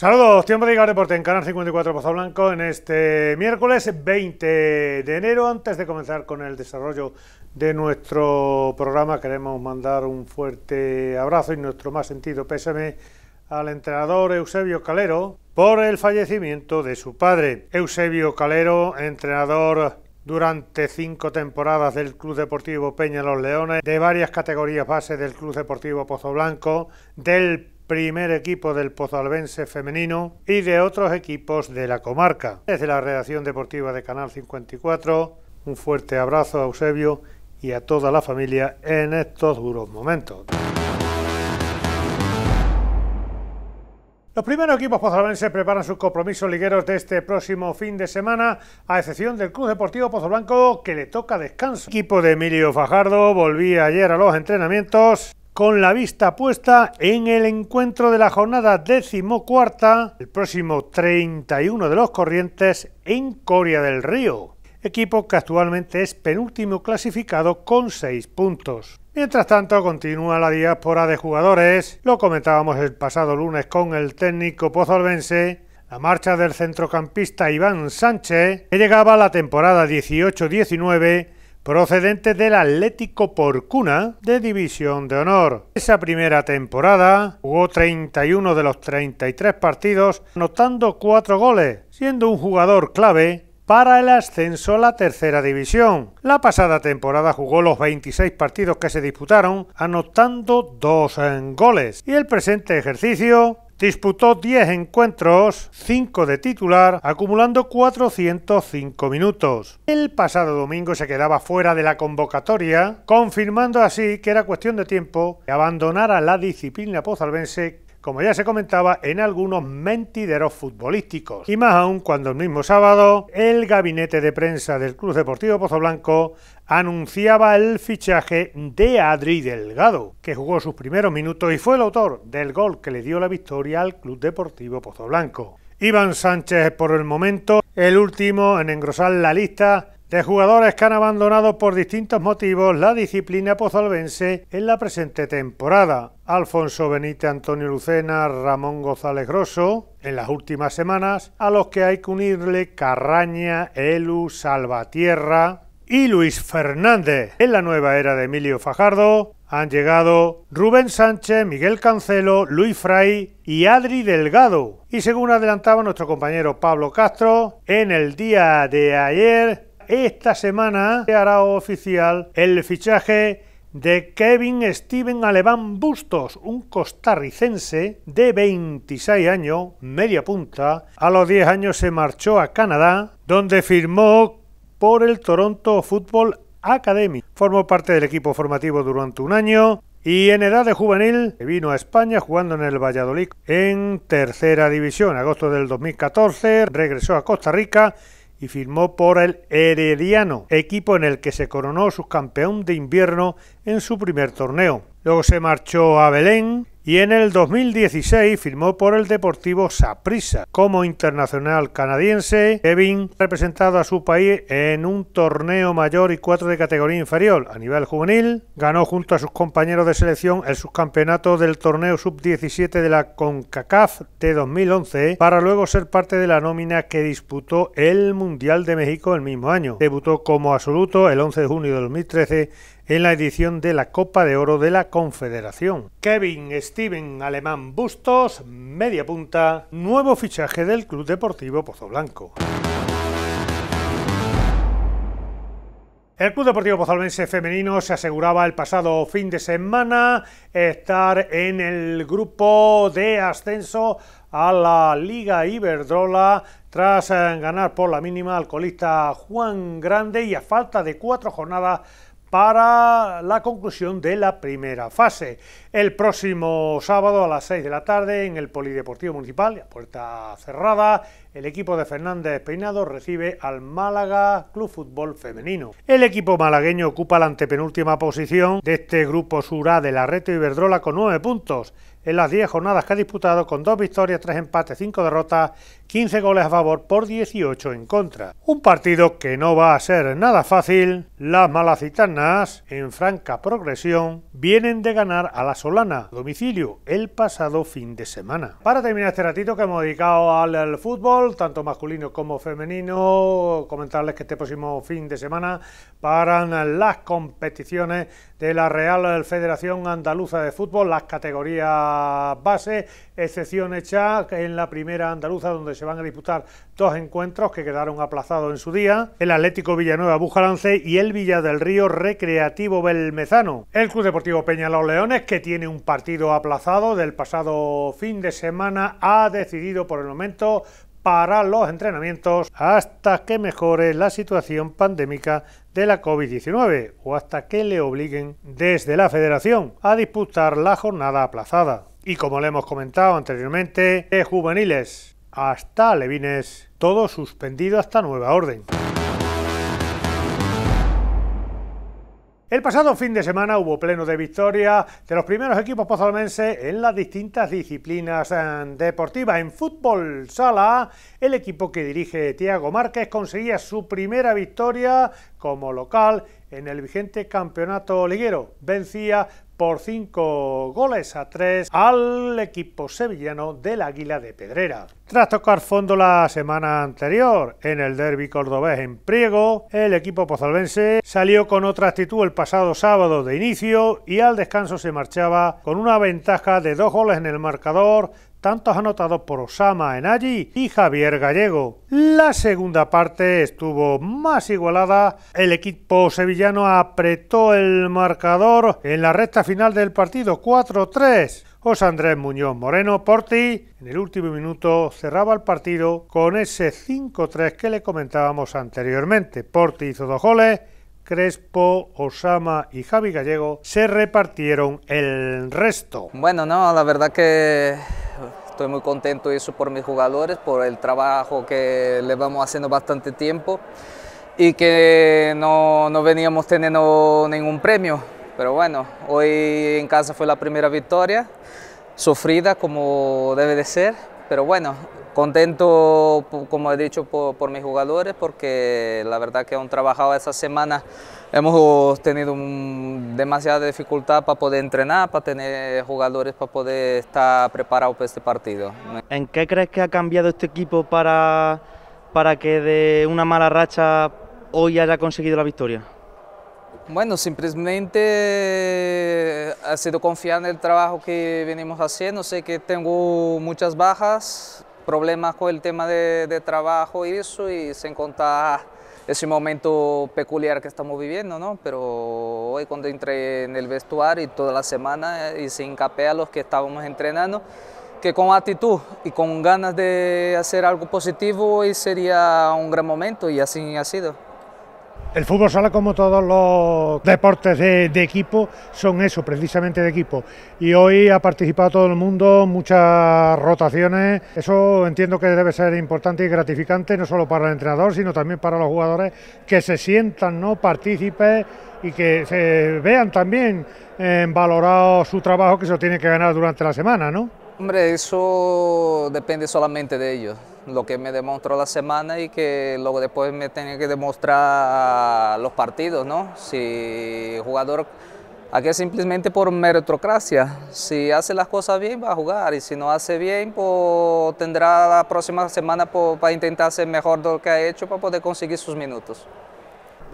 Saludos, tiempo de llegar Deporte en Canal 54 Pozo Blanco en este miércoles 20 de enero. Antes de comenzar con el desarrollo de nuestro programa, queremos mandar un fuerte abrazo y nuestro más sentido pésame al entrenador Eusebio Calero por el fallecimiento de su padre. Eusebio Calero, entrenador durante cinco temporadas del Club Deportivo Peña Los Leones, de varias categorías base del Club Deportivo Pozo Blanco, del primer equipo del Pozalbense femenino y de otros equipos de la comarca. Desde la redacción deportiva de Canal 54, un fuerte abrazo a Eusebio y a toda la familia en estos duros momentos. Los primeros equipos Pozalvense preparan sus compromisos ligueros de este próximo fin de semana, a excepción del Club Deportivo Pozo que le toca descanso. El equipo de Emilio Fajardo volvía ayer a los entrenamientos con la vista puesta en el encuentro de la jornada decimocuarta, el próximo 31 de los Corrientes, en Coria del Río, equipo que actualmente es penúltimo clasificado con 6 puntos. Mientras tanto, continúa la diáspora de jugadores, lo comentábamos el pasado lunes con el técnico pozolvense, la marcha del centrocampista Iván Sánchez, que llegaba a la temporada 18-19 procedente del Atlético Porcuna de División de Honor. Esa primera temporada jugó 31 de los 33 partidos, anotando 4 goles, siendo un jugador clave para el ascenso a la tercera división. La pasada temporada jugó los 26 partidos que se disputaron, anotando dos eh, goles. Y el presente ejercicio Disputó 10 encuentros, 5 de titular, acumulando 405 minutos. El pasado domingo se quedaba fuera de la convocatoria, confirmando así que era cuestión de tiempo que abandonara la disciplina pozalbense como ya se comentaba, en algunos mentideros futbolísticos. Y más aún cuando el mismo sábado el gabinete de prensa del Club Deportivo Pozoblanco anunciaba el fichaje de Adri Delgado, que jugó sus primeros minutos y fue el autor del gol que le dio la victoria al Club Deportivo Pozoblanco. Iván Sánchez por el momento, el último en engrosar la lista de jugadores que han abandonado por distintos motivos la disciplina pozalvense en la presente temporada. Alfonso Benítez, Antonio Lucena, Ramón González Grosso, en las últimas semanas, a los que hay que unirle Carraña, Elu, Salvatierra y Luis Fernández. En la nueva era de Emilio Fajardo han llegado Rubén Sánchez, Miguel Cancelo, Luis Fray y Adri Delgado. Y según adelantaba nuestro compañero Pablo Castro, en el día de ayer esta semana se hará oficial el fichaje de Kevin Steven Aleván Bustos, un costarricense de 26 años, media punta. A los 10 años se marchó a Canadá, donde firmó por el Toronto Football Academy. Formó parte del equipo formativo durante un año y en edad de juvenil vino a España jugando en el Valladolid en tercera división. agosto del 2014 regresó a Costa Rica y firmó por el Herediano, equipo en el que se coronó campeón de invierno en su primer torneo. Luego se marchó a Belén y en el 2016 firmó por el Deportivo Saprissa como internacional canadiense. Kevin representado a su país en un torneo mayor y cuatro de categoría inferior a nivel juvenil. Ganó junto a sus compañeros de selección el subcampeonato del torneo sub-17 de la CONCACAF de 2011 para luego ser parte de la nómina que disputó el Mundial de México el mismo año. Debutó como absoluto el 11 de junio de 2013 en la edición de la Copa de Oro de la Confederación. Kevin Steven Alemán Bustos, media punta, nuevo fichaje del Club Deportivo Pozo Blanco. El Club Deportivo Pozalbense Femenino se aseguraba el pasado fin de semana estar en el grupo de ascenso a la Liga Iberdrola tras eh, ganar por la mínima al colista Juan Grande y a falta de cuatro jornadas para la conclusión de la primera fase. El próximo sábado a las 6 de la tarde en el Polideportivo Municipal, a puerta cerrada, el equipo de Fernández Peinado recibe al Málaga Club Fútbol Femenino. El equipo malagueño ocupa la antepenúltima posición de este grupo sura de la Reto Iberdrola con 9 puntos. En las 10 jornadas que ha disputado, con 2 victorias, 3 empates, 5 derrotas, 15 goles a favor por 18 en contra. Un partido que no va a ser nada fácil. Las malacitanas, en franca progresión, vienen de ganar a la Solana, domicilio, el pasado fin de semana. Para terminar este ratito que hemos dedicado al fútbol, tanto masculino como femenino. Comentarles que este próximo fin de semana paran las competiciones de la Real Federación Andaluza de Fútbol, las categorías base, excepción hecha en la primera andaluza, donde se van a disputar dos encuentros que quedaron aplazados en su día, el Atlético Villanueva Bujalance y el Villa del Río Recreativo Belmezano. El Club Deportivo Peña Los Leones, que tiene un partido aplazado del pasado fin de semana, ha decidido por el momento para los entrenamientos hasta que mejore la situación pandémica de la COVID-19 o hasta que le obliguen desde la federación a disputar la jornada aplazada. Y como le hemos comentado anteriormente, de juveniles hasta levines, todo suspendido hasta nueva orden. El pasado fin de semana hubo pleno de victoria de los primeros equipos pozolmenses en las distintas disciplinas eh, deportivas. En fútbol sala, el equipo que dirige Tiago Márquez conseguía su primera victoria como local en el vigente campeonato liguero. Vencía por 5 goles a 3 al equipo sevillano del Águila de Pedrera. Tras tocar fondo la semana anterior en el derby cordobés en Priego, el equipo pozalbense salió con otra actitud el pasado sábado de inicio y al descanso se marchaba con una ventaja de dos goles en el marcador tantos anotados por Osama Enayi y Javier Gallego. La segunda parte estuvo más igualada, el equipo sevillano apretó el marcador en la recta final del partido 4-3. José Andrés Muñoz Moreno Porti en el último minuto cerraba el partido con ese 5-3 que le comentábamos anteriormente. Porti hizo dos goles Crespo, Osama y Javi Gallego se repartieron el resto. Bueno, no, la verdad que Estoy muy contento eso por mis jugadores, por el trabajo que les vamos haciendo bastante tiempo y que no, no veníamos teniendo ningún premio. Pero bueno, hoy en casa fue la primera victoria, sufrida como debe de ser, pero bueno, Contento, como he dicho, por, mis jugadores, porque la verdad que han trabajado esa semana. Hemos tenido demasiada dificultad para poder entrenar, para tener jugadores para poder estar preparados para este partido. ¿En qué crees que ha cambiado este equipo para, para que de una mala racha hoy haya conseguido la victoria? Bueno, simplemente eh, ha sido confiar en el trabajo que venimos haciendo. Sé que tengo muchas bajas, problemas con el tema de, trabajo y eso, y se encontraba ese momento peculiar que estamos viviendo, ¿no? Pero hoy cuando entré en el vestuario y toda la semana eh, y se hincapié a los que estábamos entrenando, que con actitud y con ganas de hacer algo positivo hoy sería un gran momento y así ha sido. El fútbol sala, como todos los deportes de, equipo, son eso, precisamente de equipo. Y hoy ha participado todo el mundo, muchas rotaciones. Eso entiendo que debe ser importante y gratificante, no solo para el entrenador, sino también para los jugadores, que se sientan ¿no? partícipes y que se vean también eh, valorado su trabajo que se tiene que ganar durante la semana, ¿no? Hombre, eso depende solamente de ellos. Lo que me demostró la semana y que luego después me tenía que demostrar los partidos, ¿no? Si jugador, aquí simplemente por meritocracia. Si hace las cosas bien, va a jugar. Y si no hace bien, pues tendrá la próxima semana para pues, intentar ser mejor de lo que ha hecho para poder conseguir sus minutos.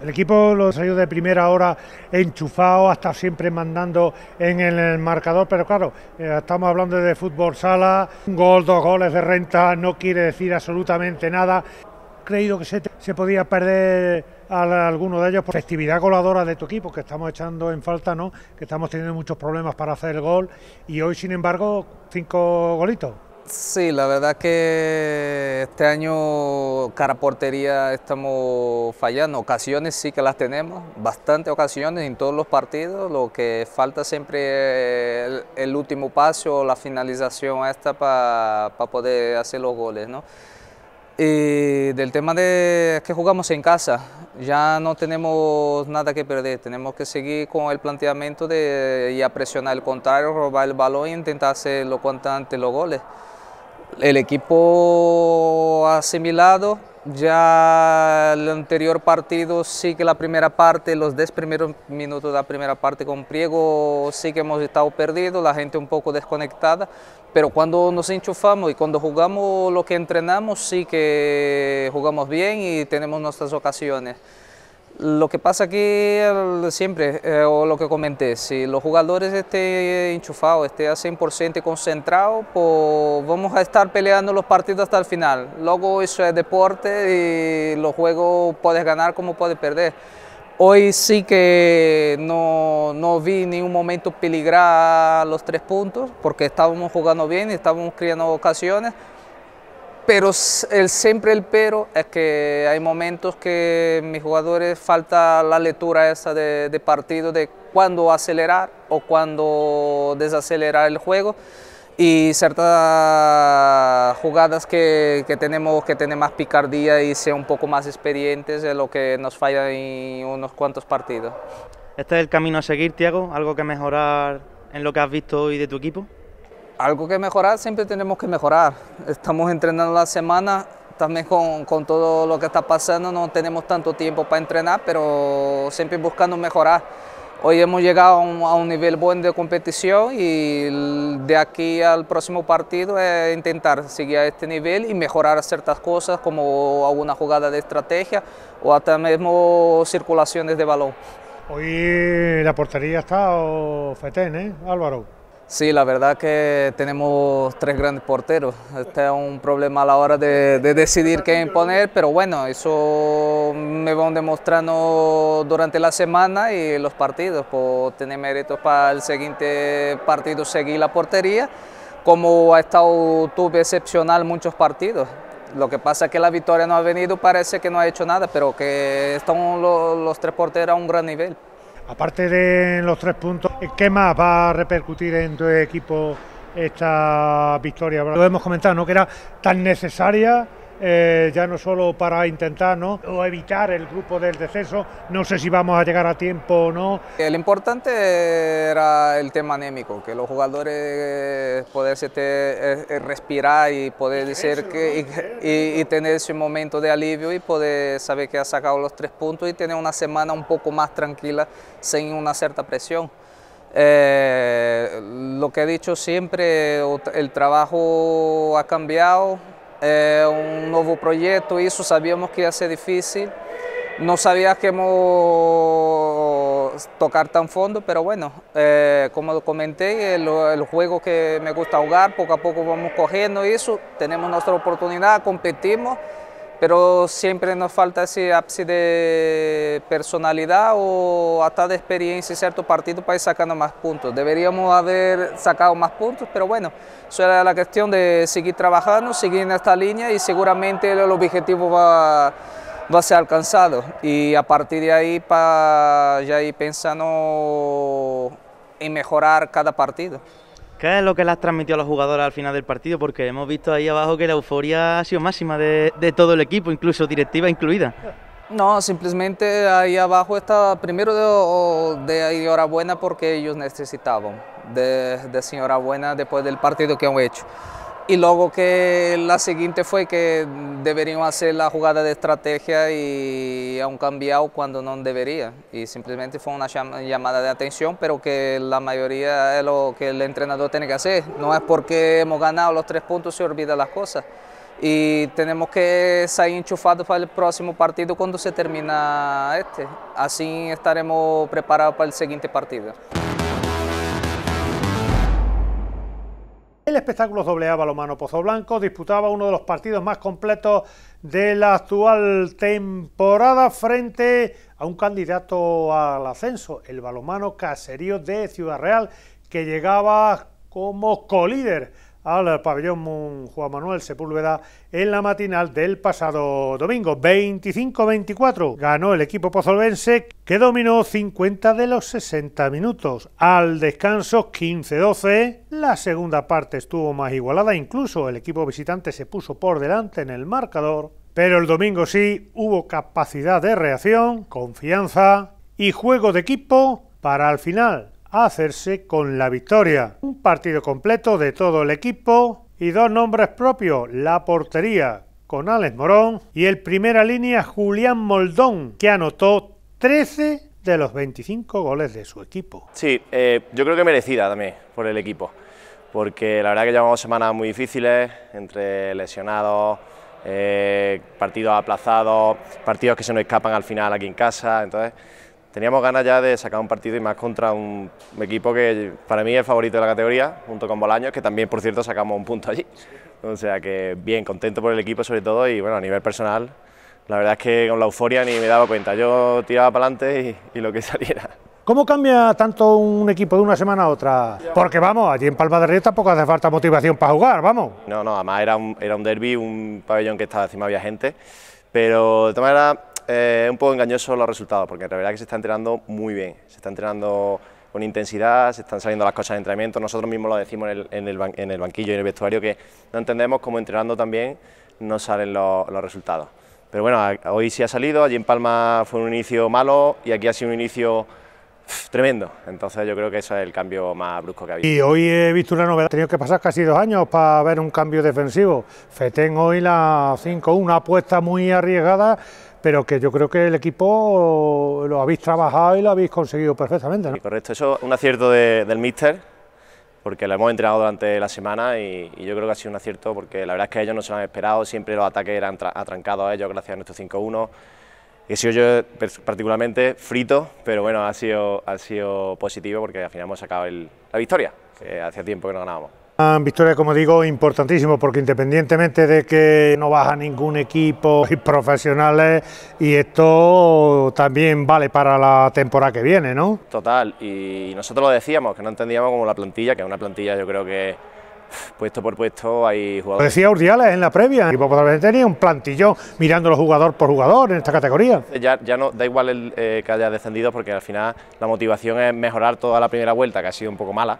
El equipo lo salió de primera hora enchufado, hasta siempre mandando en el marcador, pero claro, eh, estamos hablando de fútbol sala, un gol, dos goles de renta, no quiere decir absolutamente nada. Creído que se, podía perder a alguno de ellos por festividad goladora de tu equipo, que estamos echando en falta, ¿no? que estamos teniendo muchos problemas para hacer el gol y hoy, sin embargo, cinco golitos. Sí, la verdad que este año caraportería estamos fallando. Ocasiones sí que las tenemos, bastantes ocasiones en todos los partidos. Lo que falta siempre es el, último paso, la finalización esta para poder hacer los goles. ¿no? Y del tema de que jugamos en casa, ya no tenemos nada que perder, tenemos que seguir con el planteamiento de ir a presionar el contrario, robar el balón e intentar hacer lo cuanto antes los goles. El equipo asimilado, ya el anterior partido sí que la primera parte, los 10 primeros minutos de la primera parte con Priego sí que hemos estado perdidos, la gente un poco desconectada, pero cuando nos enchufamos y cuando jugamos lo que entrenamos sí que jugamos bien y tenemos nuestras ocasiones. Lo que pasa aquí eh, siempre, eh, o lo que comenté, si los jugadores estén eh, enchufados, estén a 100% concentrados, pues vamos a estar peleando los partidos hasta el final. Luego eso es deporte y los juegos puedes ganar como puedes perder. Hoy sí que no, no vi ni ningún momento peligrar los tres puntos, porque estábamos jugando bien, y estábamos creando ocasiones, pero el, siempre el pero es que hay momentos que mis jugadores falta la lectura esa de, de partido de cuándo acelerar o cuándo desacelerar el juego y ciertas jugadas que, que, tenemos que tener más picardía y ser un poco más expedientes de lo que nos falla en unos cuantos partidos. ¿Este es el camino a seguir, Tiago? ¿Algo que mejorar en lo que has visto hoy de tu equipo? algo que mejorar, siempre tenemos que mejorar. Estamos entrenando la semana, también con, con, todo lo que está pasando no tenemos tanto tiempo para entrenar, pero siempre buscando mejorar. Hoy hemos llegado a un, nivel bueno de competición y de aquí al próximo partido es intentar seguir a este nivel y mejorar ciertas cosas como alguna jugada de estrategia o hasta mismo circulaciones de balón. Hoy la portería está Fetén, ¿eh? Álvaro. Sí, la verdad que tenemos tres grandes porteros. Este es un problema a la hora de, decidir qué imponer, pero bueno, eso me van demostrando durante la semana y los partidos, por pues, tener méritos para el siguiente partido seguir la portería, como ha estado tuve excepcional muchos partidos. Lo que pasa es que la victoria no ha venido, parece que no ha hecho nada, pero que están los tres porteros a un gran nivel. Aparte de los tres puntos, ¿qué más va a repercutir en tu equipo esta victoria? Lo hemos comentado, ¿no? Que era tan necesaria eh, ya no solo para intentar ¿no? o evitar el grupo del deceso, no sé si vamos a llegar a tiempo o no. El importante era el tema anémico, que los jugadores poderse eh, eh, respirar y poder decir que y, tener ese momento de alivio y poder saber que ha sacado los tres puntos y tener una semana un poco más tranquila sin una cierta presión. lo que he dicho siempre, el trabajo ha cambiado, eh, un nuevo proyecto y sabíamos que iba a ser difícil. No sabíamos que a tocar tan fondo, pero bueno, eh, como comenté, el juego que me gusta jugar, poco a poco vamos cogiendo eso, tenemos nuestra oportunidad, competimos pero siempre nos falta ese ápice de personalidad o hasta de experiencia en cierto partido para ir sacando más puntos. Deberíamos haber sacado más puntos, pero bueno, eso era la cuestión de seguir trabajando, seguir en esta línea y seguramente el objetivo va, a ser alcanzado. Y a partir de ahí, para ya ir pensando en mejorar cada partido. ¿Qué es lo que las transmitió a los jugadores al final del partido? Porque hemos visto ahí abajo que la euforia ha sido máxima de, todo el equipo, incluso directiva incluida. No, simplemente ahí abajo está primero de, de enhorabuena porque ellos necesitaban, de, de enhorabuena después del partido que han hecho y luego que la siguiente fue que deberíamos hacer la jugada de estrategia y aún cambiado cuando no debería y simplemente fue una llamada de atención pero que la mayoría es lo que el entrenador tiene que hacer no es porque hemos ganado los tres puntos se olvida las cosas y tenemos que salir enchufados para el próximo partido cuando se termina este así estaremos preparados para el siguiente partido El espectáculo doble A balomano Pozo Blanco disputaba uno de los partidos más completos de la actual temporada frente a un candidato al ascenso, el balomano Caserío de Ciudad Real, que llegaba como colíder al pabellón Juan Manuel Sepúlveda en la matinal del pasado domingo. 25-24 ganó el equipo pozolvense que dominó 50 de los 60 minutos. Al descanso 15-12, la segunda parte estuvo más igualada, incluso el equipo visitante se puso por delante en el marcador. Pero el domingo sí hubo capacidad de reacción, confianza y juego de equipo para el final a hacerse con la victoria. Un partido completo de todo el equipo y dos nombres propios, la portería con Alex Morón y el primera línea Julián Moldón, que anotó 13 de los 25 goles de su equipo. Sí, eh, yo creo que merecida también por el equipo, porque la verdad que llevamos semanas muy difíciles, entre lesionados, eh, partidos aplazados, partidos que se nos escapan al final aquí en casa, entonces teníamos ganas ya de sacar un partido y más contra un equipo que para mí es el favorito de la categoría, junto con Bolaños, que también, por cierto, sacamos un punto allí. O sea que bien, contento por el equipo sobre todo y bueno, a nivel personal, la verdad es que con la euforia ni me daba cuenta. Yo tiraba para adelante y, lo que saliera. ¿Cómo cambia tanto un equipo de una semana a otra? Porque vamos, allí en Palma de Río tampoco hace falta motivación para jugar, vamos. No, no, además era un, era un derby, un pabellón que estaba encima había gente, pero de todas maneras eh, un poco engañoso los resultados, porque en verdad que se está entrenando muy bien, se está entrenando con intensidad, se están saliendo las cosas de entrenamiento, nosotros mismos lo decimos en el, banquillo y en el vestuario, que no entendemos cómo entrenando también no salen los, resultados. Pero bueno, hoy sí ha salido, allí en Palma fue un inicio malo y aquí ha sido un inicio tremendo, entonces yo creo que ese es el cambio más brusco que ha habido. Y hoy he visto una novedad, he tenido que pasar casi dos años para ver un cambio defensivo, Feten hoy la 5-1, una apuesta muy arriesgada pero que yo creo que el equipo lo habéis trabajado y lo habéis conseguido perfectamente. ¿no? correcto, eso es un acierto del míster, porque lo hemos entrenado durante la semana y, yo creo que ha sido un acierto, porque la verdad es que ellos no se lo han esperado, siempre los ataques eran atrancados a ellos gracias a nuestro 5-1. He sido yo particularmente frito, pero bueno, ha sido, ha sido positivo porque al final hemos sacado la victoria, que hacía tiempo que no ganábamos. Victoria, como digo, importantísimo porque independientemente de que no baja ningún equipo y profesionales, y esto también vale para la temporada que viene, ¿no? Total, y nosotros lo decíamos, que no entendíamos como la plantilla, que es una plantilla yo creo que puesto por puesto hay jugadores. Lo decía Urdiales en la previa, y probablemente tenía un plantillón mirándolo jugador por jugador en esta categoría. Ya, no da igual el, eh, que haya descendido porque al final la motivación es mejorar toda la primera vuelta, que ha sido un poco mala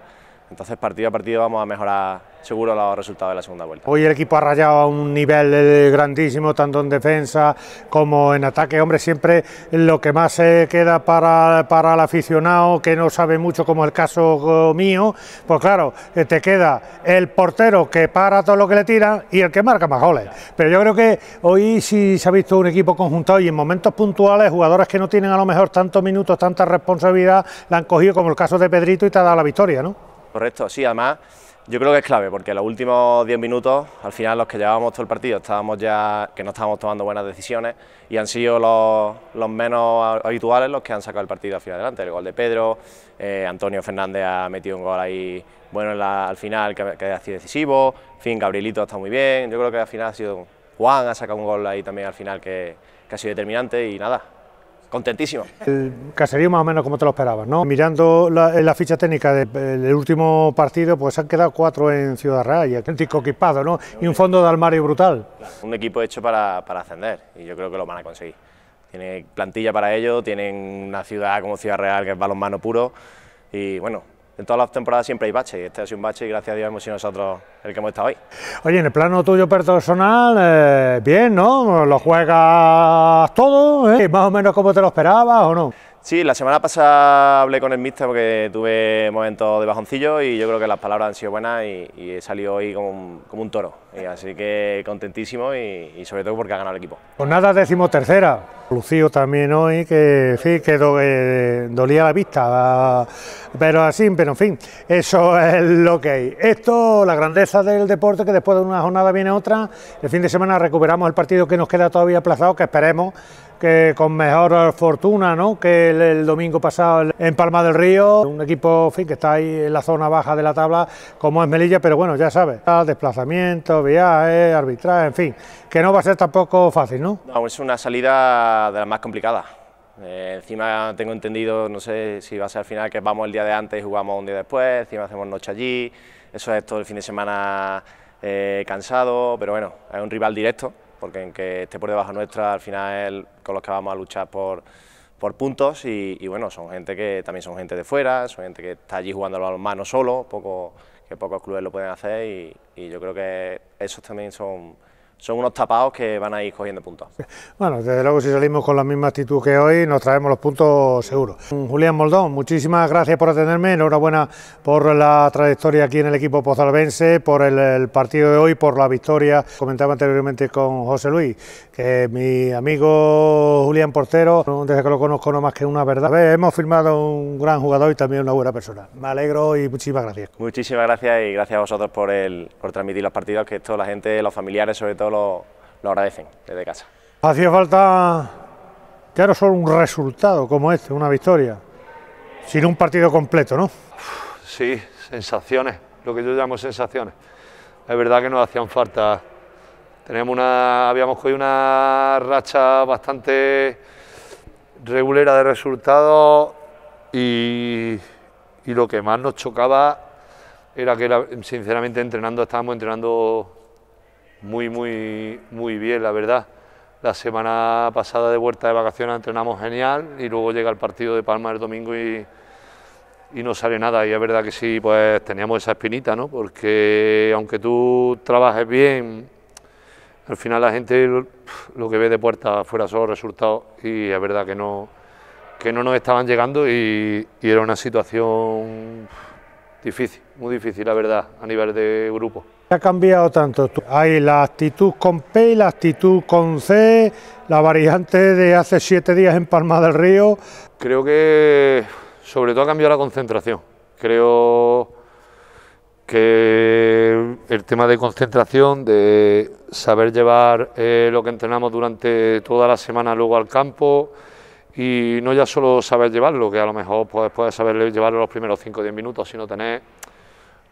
entonces, partido a partido vamos a mejorar seguro los resultados de la segunda vuelta. Hoy el equipo ha rayado a un nivel eh, grandísimo, tanto en defensa como en ataque. Hombre, siempre lo que más se queda para, el aficionado que no sabe mucho, como el caso eh, mío, pues claro, eh, te queda el portero que para todo lo que le tiran y el que marca más goles. Pero yo creo que hoy sí se ha visto un equipo conjuntado y en momentos puntuales, jugadores que no tienen a lo mejor tantos minutos, tanta responsabilidad, la han cogido, como el caso de Pedrito y te ha dado la victoria, ¿no? Correcto, sí, además yo creo que es clave porque los últimos 10 minutos, al final los que llevábamos todo el partido, estábamos ya que no estábamos tomando buenas decisiones y han sido los, menos habituales los que han sacado el partido al final adelante. El gol de Pedro, eh, Antonio Fernández ha metido un gol ahí bueno al final que, que ha sido decisivo, en fin, Gabrielito ha estado muy bien, yo creo que al final ha sido Juan, ha sacado un gol ahí también al final que ha sido determinante y nada, Contentísimo. El caserío más o menos como te lo esperabas, ¿no? Mirando la, ficha técnica del último partido, pues han quedado cuatro en Ciudad Real, y auténtico equipado, ¿no? Y un fondo de armario brutal. un equipo hecho para, para ascender, y yo creo que lo van a conseguir. Tiene plantilla para ello, tienen una ciudad como Ciudad Real que es balonmano puro, y bueno, en todas las temporadas siempre hay bache, y este ha sido un bache y gracias a Dios hemos sido nosotros el que hemos estado hoy". Oye, en el plano tuyo personal, eh, bien, ¿no? Lo juegas todo, ¿eh? ¿Más o menos como te lo esperabas o no? Sí, la semana pasada hablé con el míster porque tuve momentos de bajoncillo y yo creo que las palabras han sido buenas y, he salido hoy como un, toro. así que contentísimo y, sobre todo porque ha ganado el equipo. Pues nada, tercera, Lucío también hoy, que sí, que eh, dolía la vista, pero así, pero en fin, eso es lo que hay. Esto, la grandeza del deporte, que después de una jornada viene otra, el fin de semana recuperamos el partido que nos queda todavía aplazado, que esperemos que con mejor fortuna ¿no? que el, domingo pasado en Palma del Río, un equipo fin, que está ahí en la zona baja de la tabla como es Melilla, pero bueno, ya sabes, Desplazamiento, viaje, arbitraje, en fin, que no va a ser tampoco fácil, ¿no? No, es una salida de las más complicadas. Eh, encima tengo entendido, no sé si va a ser al final que vamos el día de antes y jugamos un día después, encima hacemos noche allí, eso es todo el fin de semana eh, cansado, pero bueno, es un rival directo porque en que esté por debajo nuestra, al final es con los que vamos a luchar por, puntos y, bueno, son gente que también son gente de fuera, son gente que está allí jugando a manos solo, poco, que pocos clubes lo pueden hacer y yo creo que esos también son son unos tapados que van a ir cogiendo puntos. Bueno, desde luego si salimos con la misma actitud que hoy nos traemos los puntos seguros. Julián Moldón, muchísimas gracias por atenderme, enhorabuena por la trayectoria aquí en el equipo pozalbense, por el, partido de hoy, por la victoria. Comentaba anteriormente con José Luis que mi amigo Julián Portero, desde que lo conozco no más que una verdad. Eh, hemos firmado un gran jugador y también una buena persona. Me alegro y muchísimas gracias. Muchísimas gracias y gracias a vosotros por, el, por transmitir los partidos, que esto la gente, los familiares sobre todo, lo, agradecen desde casa. Hacía falta claro, solo un resultado como este, una victoria, sino un partido completo, ¿no? Sí, sensaciones, lo que yo llamo sensaciones. Es verdad que nos hacían falta. Tenemos una, habíamos cogido una racha bastante regulera de resultados y, y lo que más nos chocaba era que, sinceramente, entrenando estábamos entrenando muy, muy, muy bien, la verdad. La semana pasada de vuelta de vacaciones entrenamos genial y luego llega el partido de Palma el domingo y, no sale nada. Y es verdad que sí, pues teníamos esa espinita, ¿no? Porque aunque tú trabajes bien, al final la gente lo que ve de puerta fuera son los resultados y es verdad que no, no nos estaban llegando y era una situación difícil, muy difícil, la verdad, a nivel de grupo. Ha cambiado tanto. Hay la actitud con P, y la actitud con C, la variante de hace siete días en Palma del Río. Creo que sobre todo ha cambiado la concentración. Creo que el tema de concentración, de saber llevar eh, lo que entrenamos durante toda la semana luego al campo y no ya solo saber llevarlo, que a lo mejor pues, puedes saber llevarlo los primeros 5 o 10 minutos, sino tener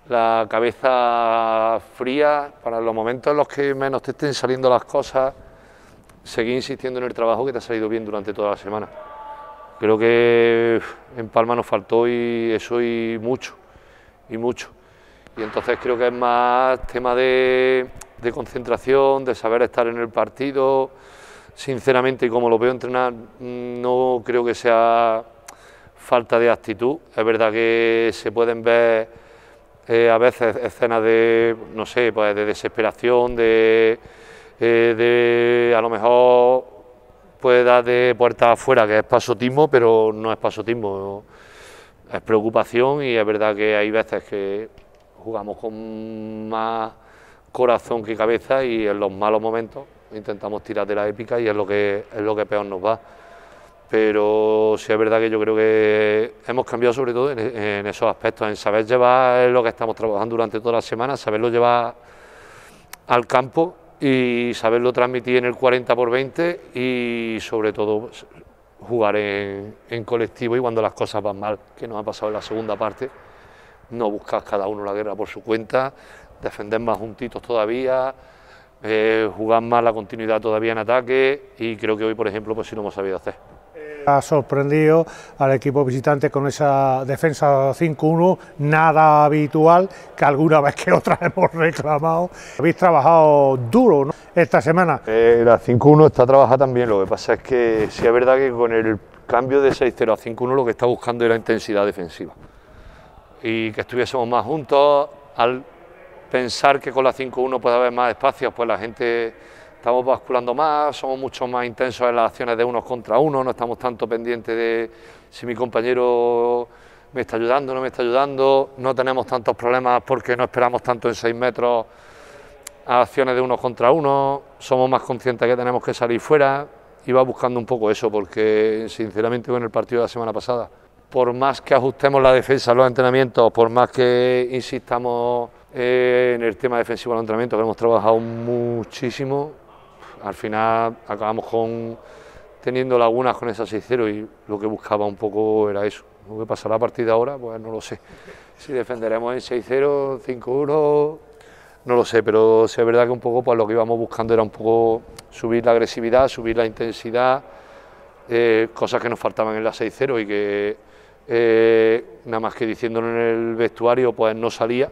la cabeza fría para los momentos en los que menos te estén saliendo las cosas, seguir insistiendo en el trabajo que te ha salido bien durante toda la semana. Creo que en Palma nos faltó y eso y mucho, y mucho. Y entonces creo que es más tema de, de concentración, de saber estar en el partido. Sinceramente, y como lo veo entrenar, no creo que sea falta de actitud. Es verdad que se pueden ver eh, a veces escenas de, no sé, pues, de desesperación, eh, de, a lo mejor puede dar de puerta afuera, que es pasotismo, pero no es pasotismo, es preocupación y es verdad que hay veces que jugamos con más corazón que cabeza y en los malos momentos intentamos tirar de la épica y es lo que, es lo que peor nos va pero sí es verdad que yo creo que hemos cambiado sobre todo en, esos aspectos, en saber llevar lo que estamos trabajando durante toda la semana, saberlo llevar al campo y saberlo transmitir en el 40 x 20 y sobre todo jugar en, colectivo y cuando las cosas van mal, que nos ha pasado en la segunda parte, no buscar cada uno la guerra por su cuenta, defender más juntitos todavía, eh, jugar más la continuidad todavía en ataque y creo que hoy, por ejemplo, pues sí lo hemos sabido hacer. Ha sorprendido al equipo visitante con esa defensa 5-1, nada habitual, que alguna vez que otra hemos reclamado. Habéis trabajado duro esta semana. Eh, la 5-1 está trabajada también, lo que pasa es que sí es verdad que con el cambio de 6-0 a 5-1 lo que está buscando es la intensidad defensiva y que estuviésemos más juntos al pensar que con la 5-1 puede haber más espacios, pues la gente estamos basculando más, somos mucho más intensos en las acciones de unos contra uno, no estamos tanto pendientes de si mi compañero me está ayudando, no me está ayudando, no tenemos tantos problemas porque no esperamos tanto en seis metros a acciones de unos contra uno, somos más conscientes que tenemos que salir fuera y va buscando un poco eso, porque sinceramente en el partido de la semana pasada, por más que ajustemos la defensa los entrenamientos, por más que insistamos eh, en el tema defensivo de los entrenamientos, que hemos trabajado muchísimo, al final acabamos con teniendo lagunas con esa 6-0 y lo que buscaba un poco era eso. Lo que pasará a partir de ahora, pues no lo sé. Si defenderemos en 6-0, 5-1, no lo sé, pero sí es verdad que un poco pues, lo que íbamos buscando era un poco subir la agresividad, subir la intensidad, eh, cosas que nos faltaban en la 6-0 y que eh, nada más que diciéndolo en el vestuario, pues no salía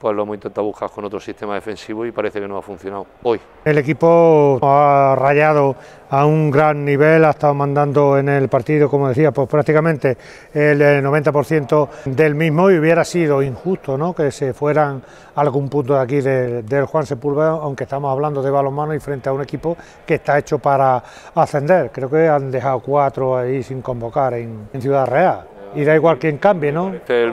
pues lo hemos intentado buscar con otro sistema defensivo y parece que no ha funcionado hoy. El equipo ha rayado a un gran nivel, ha estado mandando en el partido, como decía, pues prácticamente el 90% eh, del mismo y hubiera sido injusto ¿no? que se fueran a algún punto de aquí del, Juan Sepúlveda, aunque estamos hablando de balonmano y frente a un equipo que está hecho para ascender. Creo que han dejado cuatro ahí sin convocar en, Ciudad Real. Y da igual quién cambie, ¿no? Este,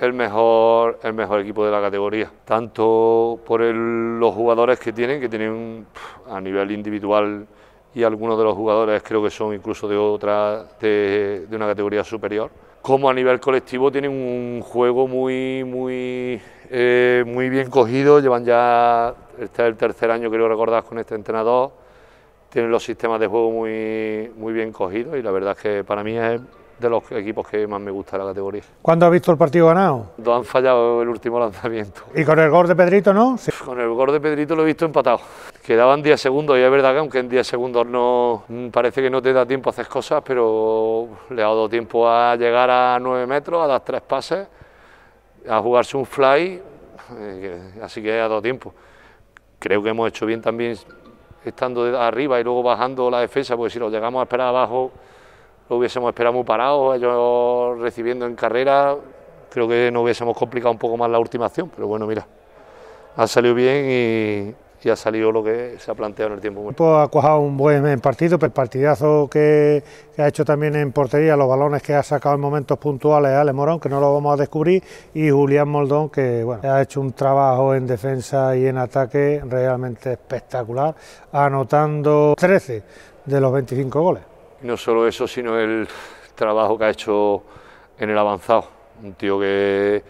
el mejor, el mejor equipo de la categoría, tanto por los jugadores que tienen, que tienen a nivel individual y algunos de los jugadores creo que son incluso de otra, de, una categoría superior, como a nivel colectivo tienen un juego muy, muy, eh, muy bien cogido, llevan ya, este es el tercer año creo recordar con este entrenador, tienen los sistemas de juego muy, muy bien cogidos y la verdad es que para mí es de los equipos que más me gusta la categoría. ¿Cuándo has visto el partido ganado? Dos han fallado el último lanzamiento. ¿Y con el gol de Pedrito no? Pues con el gol de Pedrito lo he visto empatado. Quedaban 10 segundos y es verdad que aunque en 10 segundos no mm, parece que no te da tiempo a hacer cosas, pero le ha dado tiempo a llegar a 9 metros, a dar tres pases, a jugarse un fly, eh, así que ha dado tiempo. Creo que hemos hecho bien también estando arriba y luego bajando la defensa, porque si lo llegamos a esperar abajo lo hubiésemos esperado muy parado, ellos recibiendo en carrera, creo que no hubiésemos complicado un poco más la última acción, pero bueno, mira, ha salido bien y, ha salido lo que se ha planteado en el tiempo. Bueno. Ha cuajado un buen partido, pero pues el partidazo que, ha hecho también en portería, los balones que ha sacado en momentos puntuales Ale Morón, que no lo vamos a descubrir, y Julián Moldón, que ha hecho un trabajo en defensa y en ataque realmente espectacular, anotando 13 de los 25 goles no solo eso, sino el trabajo que ha hecho en el avanzado. Un tío que,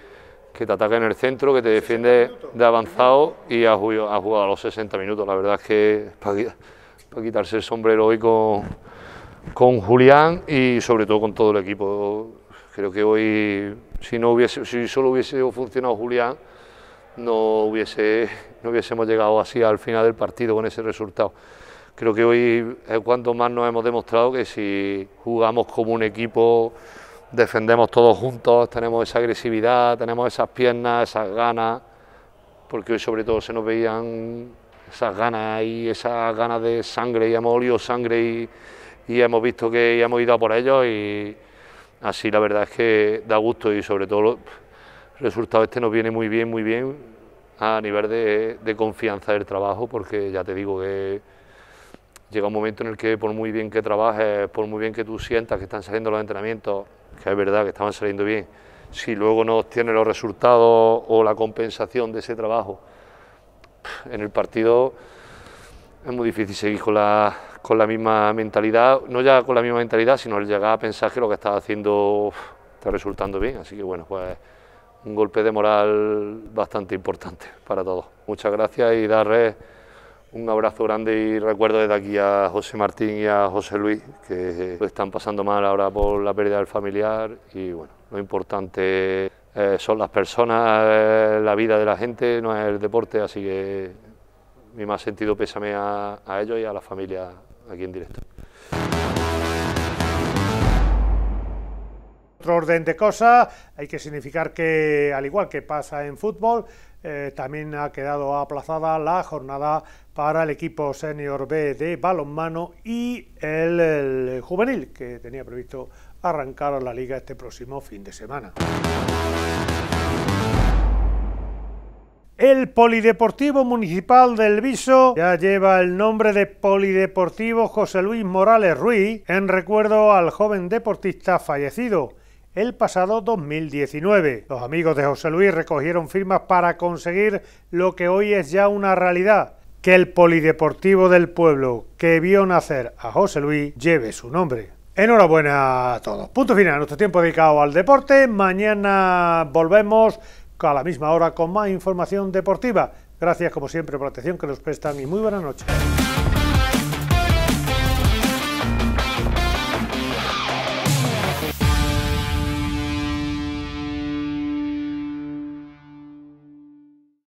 te ataca en el centro, que te defiende de avanzado y ha jugado, a los 60 minutos. La verdad es que para, quitarse el sombrero hoy con, Julián y sobre todo con todo el equipo. Creo que hoy, si, no hubiese, si solo hubiese funcionado Julián, no, hubiese, no hubiésemos llegado así al final del partido con ese resultado. Creo que hoy es cuando más nos hemos demostrado que si jugamos como un equipo, defendemos todos juntos, tenemos esa agresividad, tenemos esas piernas, esas ganas, porque hoy sobre todo se nos veían esas ganas y esas ganas de sangre y hemos olido sangre y, y hemos visto que hemos ido a por ellos y así la verdad es que da gusto y sobre todo el resultado este nos viene muy bien, muy bien a nivel de confianza del trabajo porque ya te digo que llega un momento en el que por muy bien que trabajes, por muy bien que tú sientas que están saliendo los entrenamientos, que es verdad que estaban saliendo bien, si luego no obtienes los resultados o la compensación de ese trabajo en el partido, es muy difícil seguir con la, con la misma mentalidad, no ya con la misma mentalidad, sino el llegar a pensar que lo que estás haciendo está resultando bien. Así que bueno, pues un golpe de moral bastante importante para todos. Muchas gracias y Darres... Un abrazo grande y recuerdo desde aquí a José Martín y a José Luis, que eh, están pasando mal ahora por la pérdida del familiar y bueno, lo importante eh, son las personas, eh, la vida de la gente, no es el deporte, así que mi más sentido pésame a, a ellos y a la familia aquí en directo. Otro orden de cosas, hay que significar que, al igual que pasa en fútbol, eh, también ha quedado aplazada la jornada para el equipo senior B de balonmano y el, juvenil, que tenía previsto arrancar la liga este próximo fin de semana. El Polideportivo Municipal del Viso ya lleva el nombre de Polideportivo José Luis Morales Ruiz en recuerdo al joven deportista fallecido el pasado 2019. Los amigos de José Luis recogieron firmas para conseguir lo que hoy es ya una realidad, que el polideportivo del pueblo que vio nacer a José Luis lleve su nombre. Enhorabuena a todos. Punto final, nuestro tiempo dedicado al deporte. Mañana volvemos a la misma hora con más información deportiva. Gracias como siempre por la atención que nos prestan y muy buenas noches.